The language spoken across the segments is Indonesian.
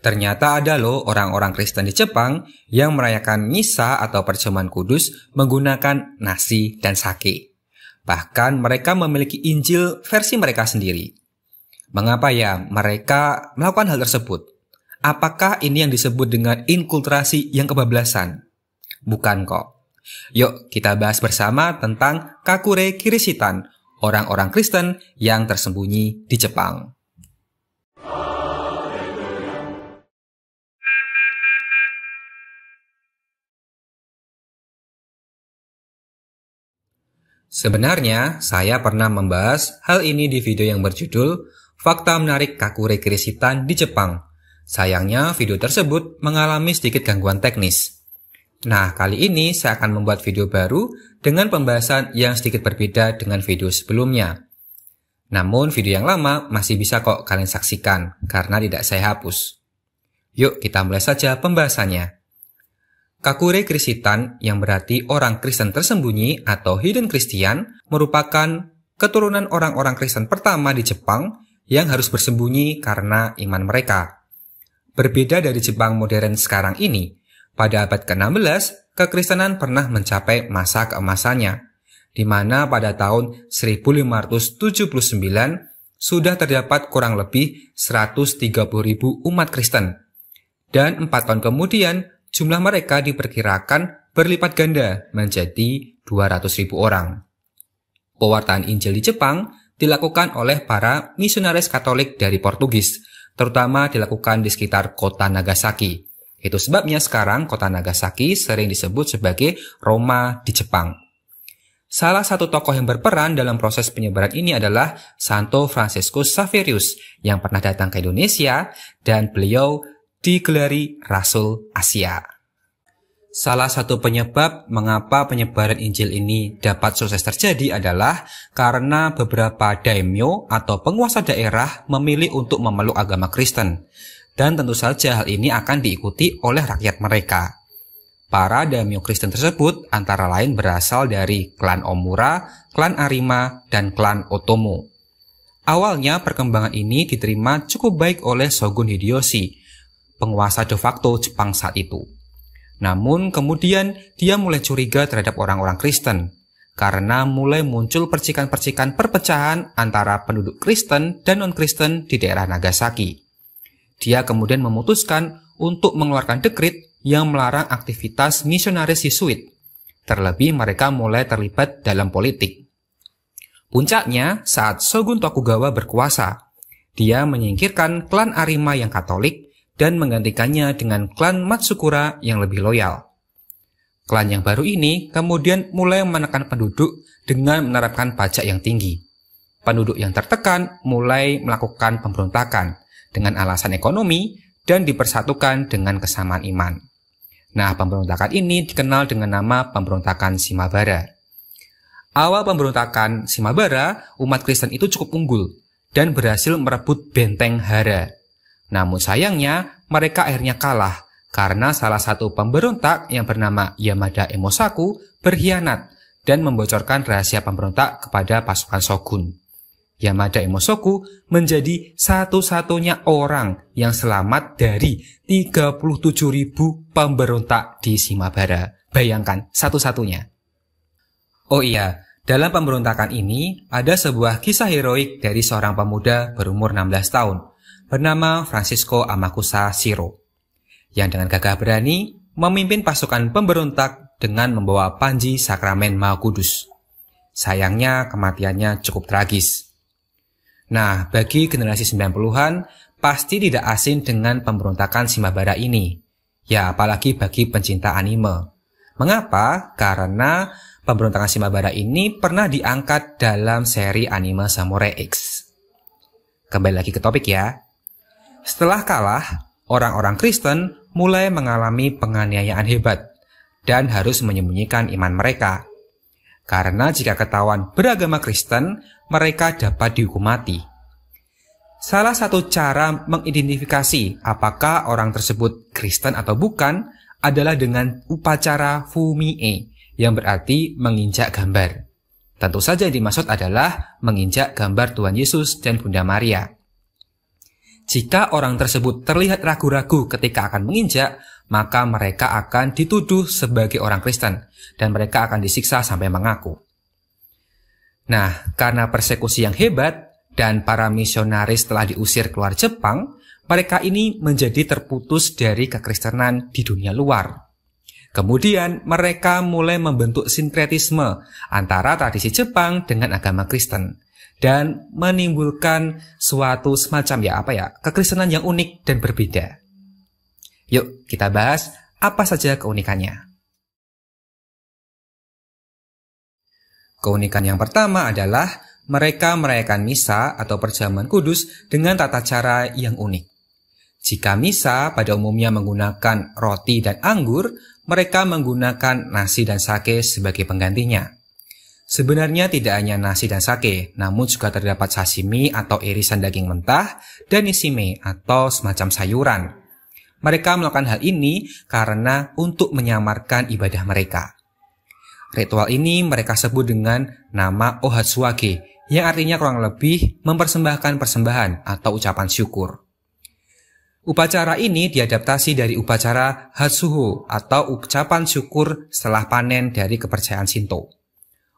Ternyata ada loh orang-orang Kristen di Jepang yang merayakan misa atau perjamuan kudus menggunakan nasi dan sake. Bahkan mereka memiliki Injil versi mereka sendiri. Mengapa ya mereka melakukan hal tersebut? Apakah ini yang disebut dengan inkulturasi yang kebablasan? Bukan kok. Yuk kita bahas bersama tentang Kakure Kirisitan, orang-orang Kristen yang tersembunyi di Jepang. Sebenarnya, saya pernah membahas hal ini di video yang berjudul Fakta Menarik Kaku Kirisitan di Jepang. Sayangnya, video tersebut mengalami sedikit gangguan teknis. Nah, kali ini saya akan membuat video baru dengan pembahasan yang sedikit berbeda dengan video sebelumnya. Namun, video yang lama masih bisa kok kalian saksikan karena tidak saya hapus. Yuk, kita mulai saja pembahasannya. Kakure Krisitan yang berarti orang Kristen tersembunyi atau hidden Christian merupakan keturunan orang-orang Kristen pertama di Jepang yang harus bersembunyi karena iman mereka. Berbeda dari Jepang modern sekarang ini, pada abad ke-16, kekristenan pernah mencapai masa keemasannya, di mana pada tahun 1579 sudah terdapat kurang lebih 130.000 umat Kristen. Dan empat tahun kemudian, jumlah mereka diperkirakan berlipat ganda menjadi 200.000 orang. Pewartaan Injil di Jepang dilakukan oleh para misionaris Katolik dari Portugis, terutama dilakukan di sekitar kota Nagasaki. Itu sebabnya sekarang kota Nagasaki sering disebut sebagai Roma di Jepang. Salah satu tokoh yang berperan dalam proses penyebaran ini adalah Santo Francisco Saverius yang pernah datang ke Indonesia dan beliau digelari Rasul Asia. Salah satu penyebab mengapa penyebaran Injil ini dapat sukses terjadi adalah karena beberapa daimyo atau penguasa daerah memilih untuk memeluk agama Kristen. Dan tentu saja hal ini akan diikuti oleh rakyat mereka. Para daimyo Kristen tersebut antara lain berasal dari klan Omura, klan Arima, dan klan Otomo. Awalnya perkembangan ini diterima cukup baik oleh Shogun Hideyoshi, penguasa de facto Jepang saat itu. Namun kemudian dia mulai curiga terhadap orang-orang Kristen karena mulai muncul percikan-percikan perpecahan antara penduduk Kristen dan non-Kristen di daerah Nagasaki. Dia kemudian memutuskan untuk mengeluarkan dekrit yang melarang aktivitas misionaris Yesuit. Terlebih mereka mulai terlibat dalam politik. Puncaknya saat Shogun Tokugawa berkuasa, dia menyingkirkan klan Arima yang Katolik dan menggantikannya dengan klan Matsukura yang lebih loyal. Klan yang baru ini kemudian mulai menekan penduduk dengan menerapkan pajak yang tinggi. Penduduk yang tertekan mulai melakukan pemberontakan dengan alasan ekonomi dan dipersatukan dengan kesamaan iman. Nah, pemberontakan ini dikenal dengan nama pemberontakan Simabara. Awal pemberontakan Simabara, umat Kristen itu cukup unggul dan berhasil merebut benteng Hara namun sayangnya, mereka akhirnya kalah karena salah satu pemberontak yang bernama Yamada Emosaku berkhianat dan membocorkan rahasia pemberontak kepada pasukan Shogun. Yamada Emosoku menjadi satu-satunya orang yang selamat dari 37.000 pemberontak di Simabara. Bayangkan, satu-satunya. Oh iya, dalam pemberontakan ini ada sebuah kisah heroik dari seorang pemuda berumur 16 tahun bernama Francisco Amakusa Siro, yang dengan gagah berani memimpin pasukan pemberontak dengan membawa panji sakramen Maha Kudus. Sayangnya kematiannya cukup tragis. Nah, bagi generasi 90-an, pasti tidak asing dengan pemberontakan Simabara ini. Ya, apalagi bagi pencinta anime. Mengapa? Karena pemberontakan Simabara ini pernah diangkat dalam seri anime Samurai X. Kembali lagi ke topik ya. Setelah kalah, orang-orang Kristen mulai mengalami penganiayaan hebat dan harus menyembunyikan iman mereka. Karena jika ketahuan beragama Kristen, mereka dapat dihukum mati. Salah satu cara mengidentifikasi apakah orang tersebut Kristen atau bukan adalah dengan upacara fumie, yang berarti menginjak gambar. Tentu saja dimaksud adalah menginjak gambar Tuhan Yesus dan Bunda Maria. Jika orang tersebut terlihat ragu-ragu ketika akan menginjak, maka mereka akan dituduh sebagai orang Kristen dan mereka akan disiksa sampai mengaku. Nah, karena persekusi yang hebat dan para misionaris telah diusir keluar Jepang, mereka ini menjadi terputus dari kekristenan di dunia luar. Kemudian mereka mulai membentuk sinkretisme antara tradisi Jepang dengan agama Kristen dan menimbulkan suatu semacam ya apa ya kekristenan yang unik dan berbeda. Yuk kita bahas apa saja keunikannya. Keunikan yang pertama adalah mereka merayakan misa atau perjamuan kudus dengan tata cara yang unik. Jika misa pada umumnya menggunakan roti dan anggur, mereka menggunakan nasi dan sake sebagai penggantinya. Sebenarnya tidak hanya nasi dan sake, namun juga terdapat sashimi atau irisan daging mentah dan nishime atau semacam sayuran. Mereka melakukan hal ini karena untuk menyamarkan ibadah mereka. Ritual ini mereka sebut dengan nama Ohatsuwage, yang artinya kurang lebih mempersembahkan persembahan atau ucapan syukur. Upacara ini diadaptasi dari upacara hatsuhu atau ucapan syukur setelah panen dari kepercayaan Shinto.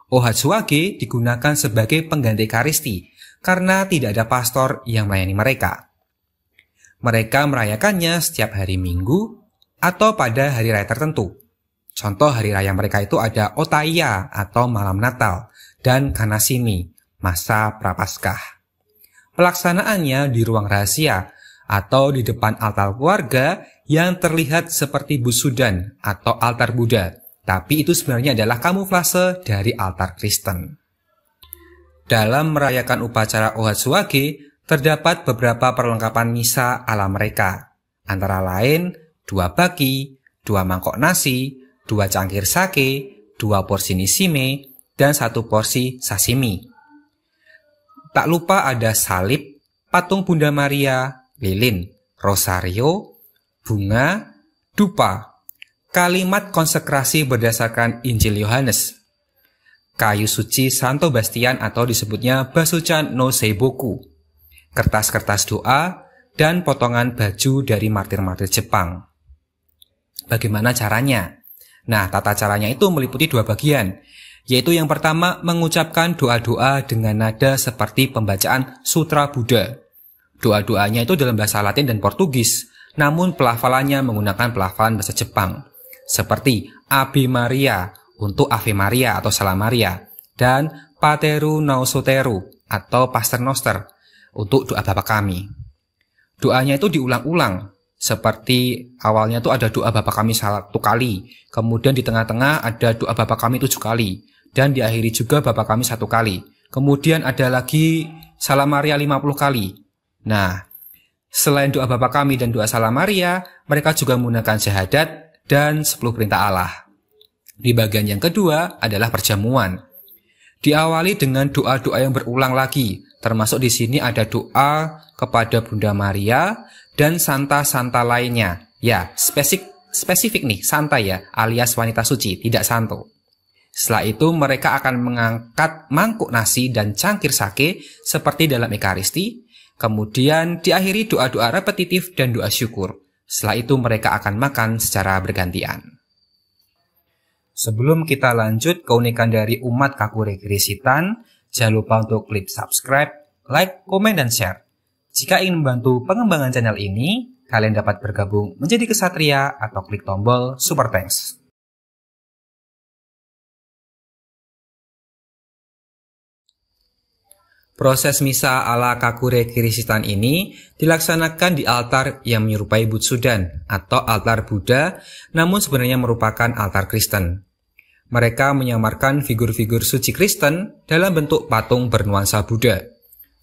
Ohatsuage digunakan sebagai pengganti karisti karena tidak ada pastor yang melayani mereka. Mereka merayakannya setiap hari Minggu atau pada hari raya tertentu. Contoh hari raya mereka itu ada Otaya atau malam Natal dan Kanasimi, masa Prapaskah. Pelaksanaannya di ruang rahasia atau di depan altar keluarga yang terlihat seperti busudan atau altar Buddha tapi itu sebenarnya adalah kamuflase dari altar Kristen. Dalam merayakan upacara Ohatsuwage, terdapat beberapa perlengkapan misa ala mereka, antara lain dua baki, dua mangkok nasi, dua cangkir sake, dua porsi nisime, dan satu porsi sashimi. Tak lupa ada salib, patung Bunda Maria, lilin, rosario, bunga, dupa, Kalimat konsekrasi berdasarkan Injil Yohanes. Kayu suci Santo Bastian atau disebutnya Basucan no Seiboku. Kertas-kertas doa dan potongan baju dari martir-martir Jepang. Bagaimana caranya? Nah, tata caranya itu meliputi dua bagian, yaitu yang pertama mengucapkan doa-doa dengan nada seperti pembacaan Sutra Buddha. Doa-doanya itu dalam bahasa Latin dan Portugis, namun pelafalannya menggunakan pelafalan bahasa Jepang seperti Abi Maria untuk Ave Maria atau Salam Maria dan Pateru Nausoteru atau Pastor Noster untuk doa Bapa kami. Doanya itu diulang-ulang seperti awalnya itu ada doa Bapa kami satu kali, kemudian di tengah-tengah ada doa Bapa kami tujuh kali, dan diakhiri juga Bapa kami satu kali. Kemudian ada lagi Salam Maria 50 kali. Nah, selain doa Bapa kami dan doa Salam Maria, mereka juga menggunakan syahadat dan 10 perintah Allah. Di bagian yang kedua adalah perjamuan. Diawali dengan doa-doa yang berulang lagi, termasuk di sini ada doa kepada Bunda Maria dan santa-santa lainnya. Ya, spesifik spesifik nih, santa ya, alias wanita suci, tidak santo. Setelah itu mereka akan mengangkat mangkuk nasi dan cangkir sake seperti dalam Ekaristi, kemudian diakhiri doa-doa repetitif dan doa syukur. Setelah itu mereka akan makan secara bergantian. Sebelum kita lanjut keunikan dari umat Kaku Kirisitan, jangan lupa untuk klik subscribe, like, komen, dan share. Jika ingin membantu pengembangan channel ini, kalian dapat bergabung menjadi kesatria atau klik tombol super thanks. Proses misa ala Kakure Kirishitan ini dilaksanakan di altar yang menyerupai Butsudan atau altar Buddha, namun sebenarnya merupakan altar Kristen. Mereka menyamarkan figur-figur suci Kristen dalam bentuk patung bernuansa Buddha.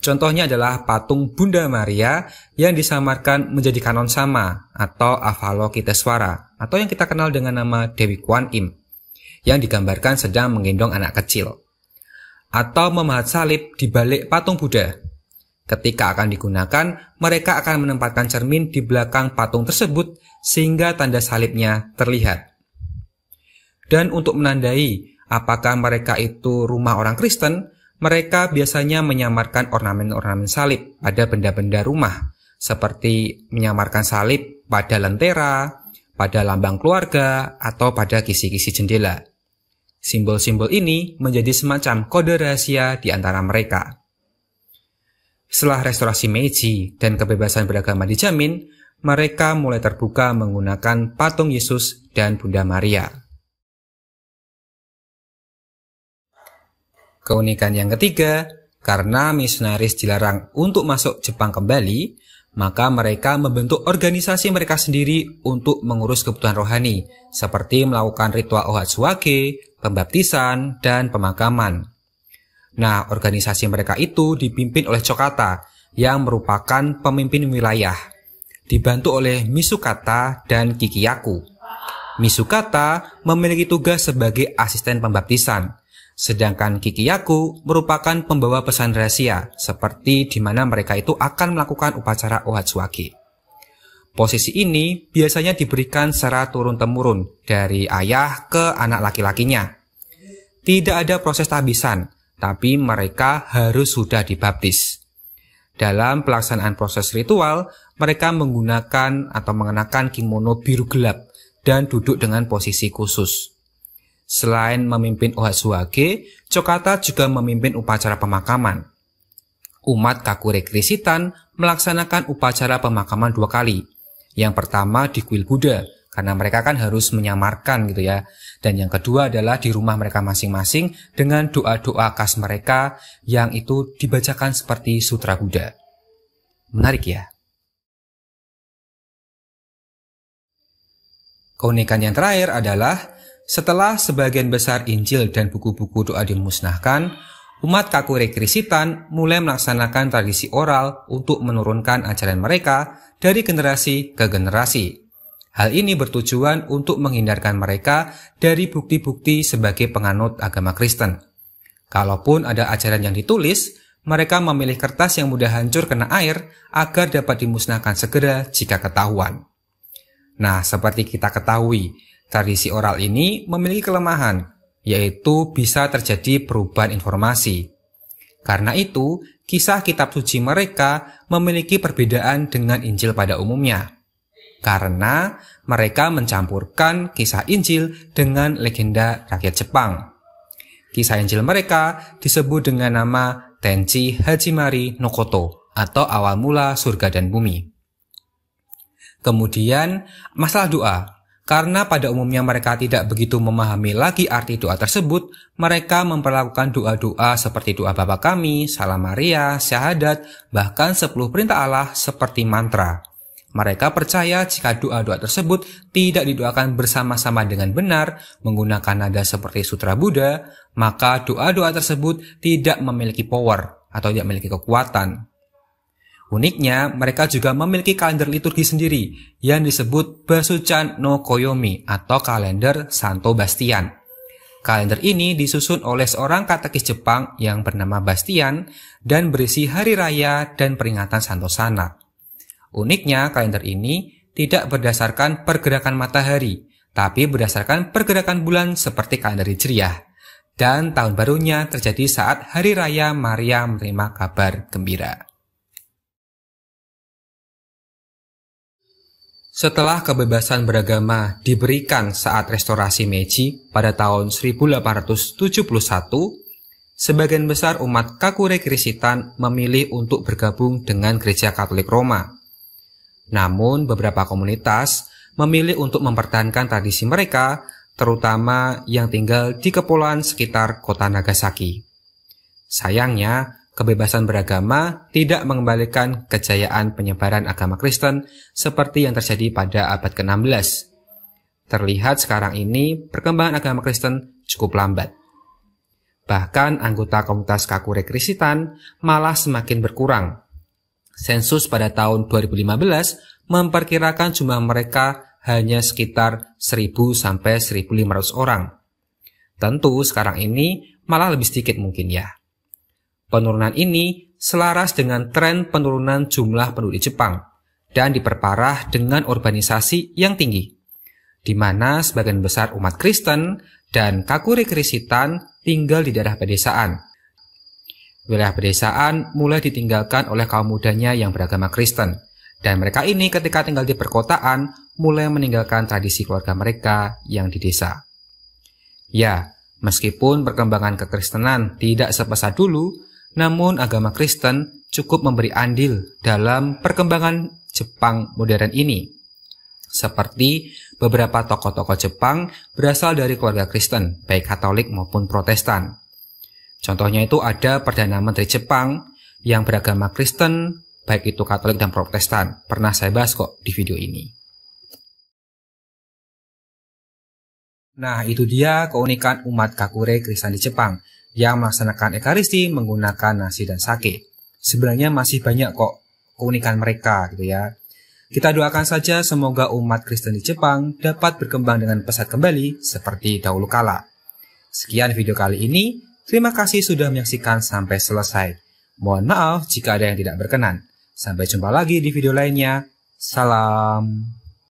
Contohnya adalah patung Bunda Maria yang disamarkan menjadi kanon sama atau Avalokitesvara atau yang kita kenal dengan nama Dewi Kwan Im yang digambarkan sedang menggendong anak kecil atau memahat salib di balik patung Buddha. Ketika akan digunakan, mereka akan menempatkan cermin di belakang patung tersebut sehingga tanda salibnya terlihat. Dan untuk menandai apakah mereka itu rumah orang Kristen, mereka biasanya menyamarkan ornamen-ornamen salib pada benda-benda rumah, seperti menyamarkan salib pada lentera, pada lambang keluarga, atau pada kisi-kisi jendela. Simbol-simbol ini menjadi semacam kode rahasia di antara mereka. Setelah restorasi Meiji dan kebebasan beragama dijamin, mereka mulai terbuka menggunakan patung Yesus dan Bunda Maria. Keunikan yang ketiga, karena misionaris dilarang untuk masuk Jepang kembali, maka mereka membentuk organisasi mereka sendiri untuk mengurus kebutuhan rohani, seperti melakukan ritual ohatsuwake, pembaptisan, dan pemakaman. Nah, organisasi mereka itu dipimpin oleh Cokata, yang merupakan pemimpin wilayah, dibantu oleh Misukata dan Kikiyaku. Misukata memiliki tugas sebagai asisten pembaptisan, Sedangkan Kikiyaku merupakan pembawa pesan rahasia, seperti di mana mereka itu akan melakukan upacara Ohatsuaki. Posisi ini biasanya diberikan secara turun-temurun dari ayah ke anak laki-lakinya. Tidak ada proses tabisan, tapi mereka harus sudah dibaptis. Dalam pelaksanaan proses ritual, mereka menggunakan atau mengenakan kimono biru gelap dan duduk dengan posisi khusus. Selain memimpin Ohasuage, Cokata juga memimpin upacara pemakaman. Umat Kakure Krisitan melaksanakan upacara pemakaman dua kali. Yang pertama di kuil Buddha, karena mereka kan harus menyamarkan gitu ya. Dan yang kedua adalah di rumah mereka masing-masing dengan doa-doa khas mereka yang itu dibacakan seperti sutra Buddha. Menarik ya. Keunikan yang terakhir adalah setelah sebagian besar Injil dan buku-buku doa dimusnahkan, umat Kakure Krisitan mulai melaksanakan tradisi oral untuk menurunkan ajaran mereka dari generasi ke generasi. Hal ini bertujuan untuk menghindarkan mereka dari bukti-bukti sebagai penganut agama Kristen. Kalaupun ada ajaran yang ditulis, mereka memilih kertas yang mudah hancur kena air agar dapat dimusnahkan segera jika ketahuan. Nah, seperti kita ketahui, Tradisi oral ini memiliki kelemahan, yaitu bisa terjadi perubahan informasi. Karena itu, kisah kitab suci mereka memiliki perbedaan dengan Injil pada umumnya. Karena mereka mencampurkan kisah Injil dengan legenda rakyat Jepang. Kisah Injil mereka disebut dengan nama Tenchi Hajimari no Koto atau awal mula surga dan bumi. Kemudian, masalah doa karena pada umumnya mereka tidak begitu memahami lagi arti doa tersebut, mereka memperlakukan doa-doa seperti doa Bapa Kami, Salam Maria, Syahadat, bahkan sepuluh perintah Allah seperti mantra. Mereka percaya jika doa-doa tersebut tidak didoakan bersama-sama dengan benar menggunakan nada seperti Sutra Buddha, maka doa-doa tersebut tidak memiliki power atau tidak memiliki kekuatan. Uniknya, mereka juga memiliki kalender liturgi sendiri yang disebut Basuchan no Koyomi atau kalender Santo Bastian. Kalender ini disusun oleh seorang katekis Jepang yang bernama Bastian dan berisi hari raya dan peringatan Santo Sana. Uniknya, kalender ini tidak berdasarkan pergerakan matahari, tapi berdasarkan pergerakan bulan seperti kalender Hijriah. Dan tahun barunya terjadi saat hari raya Maria menerima kabar gembira. Setelah kebebasan beragama diberikan saat restorasi Meiji pada tahun 1871, sebagian besar umat Kakure Krisitan memilih untuk bergabung dengan gereja Katolik Roma. Namun beberapa komunitas memilih untuk mempertahankan tradisi mereka, terutama yang tinggal di kepulauan sekitar kota Nagasaki. Sayangnya, kebebasan beragama tidak mengembalikan kejayaan penyebaran agama Kristen seperti yang terjadi pada abad ke-16. Terlihat sekarang ini perkembangan agama Kristen cukup lambat. Bahkan anggota komunitas kaku Rekrisitan malah semakin berkurang. Sensus pada tahun 2015 memperkirakan jumlah mereka hanya sekitar 1000 sampai 1500 orang. Tentu sekarang ini malah lebih sedikit mungkin ya. Penurunan ini selaras dengan tren penurunan jumlah penduduk Jepang dan diperparah dengan urbanisasi yang tinggi, di mana sebagian besar umat Kristen dan Kakuri Krisitan tinggal di daerah pedesaan. Wilayah pedesaan mulai ditinggalkan oleh kaum mudanya yang beragama Kristen, dan mereka ini ketika tinggal di perkotaan mulai meninggalkan tradisi keluarga mereka yang di desa. Ya, meskipun perkembangan kekristenan tidak sepesat dulu, namun agama Kristen cukup memberi andil dalam perkembangan Jepang modern ini. Seperti beberapa tokoh-tokoh Jepang berasal dari keluarga Kristen, baik Katolik maupun Protestan. Contohnya itu ada Perdana Menteri Jepang yang beragama Kristen, baik itu Katolik dan Protestan. Pernah saya bahas kok di video ini. Nah, itu dia keunikan umat Kakure Kristen di Jepang yang melaksanakan ekaristi menggunakan nasi dan sake. Sebenarnya masih banyak kok keunikan mereka gitu ya. Kita doakan saja semoga umat Kristen di Jepang dapat berkembang dengan pesat kembali seperti dahulu kala. Sekian video kali ini. Terima kasih sudah menyaksikan sampai selesai. Mohon maaf jika ada yang tidak berkenan. Sampai jumpa lagi di video lainnya. Salam.